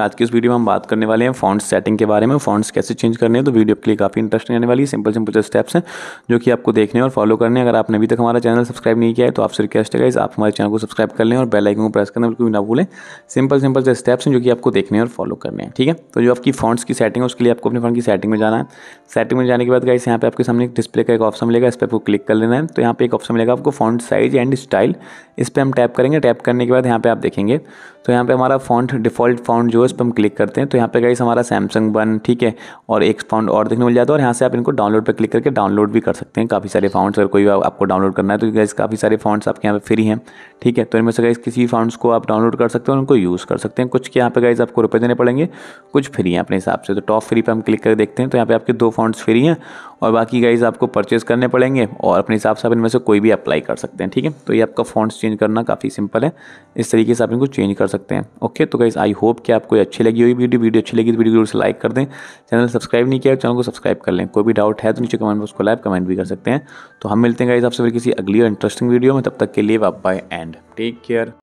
आज की इस वीडियो में हम बात करने वाले हैं फॉन्ट्स सेटिंग के बारे में फॉन्ट्स कैसे चेंज करने हैं तो वीडियो आपके लिए काफ़ी इंटरेस्टिंग आने वाली है सिंपल सिंपल स्टेप्स हैं जो कि आपको देखने और फॉलो करने अगर आपने अभी तक हमारा चैनल सब्सक्राइब नहीं किया है तो आपसे रिक्वेस्ट है इस आप हमारे चैनल को सब्सक्राइब कर लें और बेल आइकन को प्रेस करना बिल्कुल भी ना भूलें सिंपल सिंपल से स्टेप्स हैं जो कि आपको देखने और फॉलो करने हैं ठीक है तो जो आपकी फॉन्ट्स की सेटिंग है उसके लिए आपको अपने फोन की सेटिंग में जाना है सेटिंग में जाने के बाद गाइस यहाँ पे आपके सामने एक डिस्प्ले का एक ऑप्शन मिलेगा इस पर आपको क्लिक कर लेना है तो यहाँ पे एक ऑप्शन मिलेगा आपको फॉन्ट साइज एंड स्टाइल इस पर हम टैप करेंगे टैप करने के बाद यहाँ पे आप देखेंगे तो यहाँ पे हमारा फॉन्ट डिफॉल्ट फॉन्ट जो है उस पर हम क्लिक करते हैं तो यहाँ पे गाइस हमारा सैमसंग वन ठीक है और एक फाउंड और देखने मिल जाता है और यहाँ से आप इनको डाउनलोड पर क्लिक करके डाउनलोड भी कर सकते हैं काफ़ी सारे फाउंड्स अगर कोई आपको डाउनलोड करना है तो गाइस काफ़ी सारे फाउंड्स आपके यहाँ पे फ्री हैं ठीक है तो इनमें से गाइस किसी भी फाउंड्स को आप डाउनलोड कर सकते हैं उनको यूज़ कर सकते हैं कुछ के यहाँ पे गाइस आपको रुपये देने पड़ेंगे कुछ फ्री हैं अपने हिसाब से तो टॉप फ्री पर हम क्लिक कर देखते हैं तो यहाँ पे आपके दो फाउंड्स फ्री हैं और बाकी गाइज आपको परचेज करने पड़ेंगे और अपने हिसाब से आप इनमें से कोई भी अप्लाई कर सकते हैं ठीक है तो ये आपका फाउंड्स चेंज करना काफ़ी सिंपल है इस तरीके से आप इनको चेंज कर सकते हैं ओके तो गाइज आई होप कि आप आपको अच्छी लगी हुई वीडियो वीडियो अच्छी लगी तो वीडियो से लाइक कर दें चैनल सब्सक्राइब नहीं किया चैनल को सब्सक्राइब कर लें कोई भी डाउट है तो नीचे कमेंट बॉक्स को लाइव कमेंट भी कर सकते हैं तो हम मिलते हैं इस आपसे फिर किसी अगली और इंटरेस्टिंग वीडियो में तब तक के लिए बाय एंड टेक केयर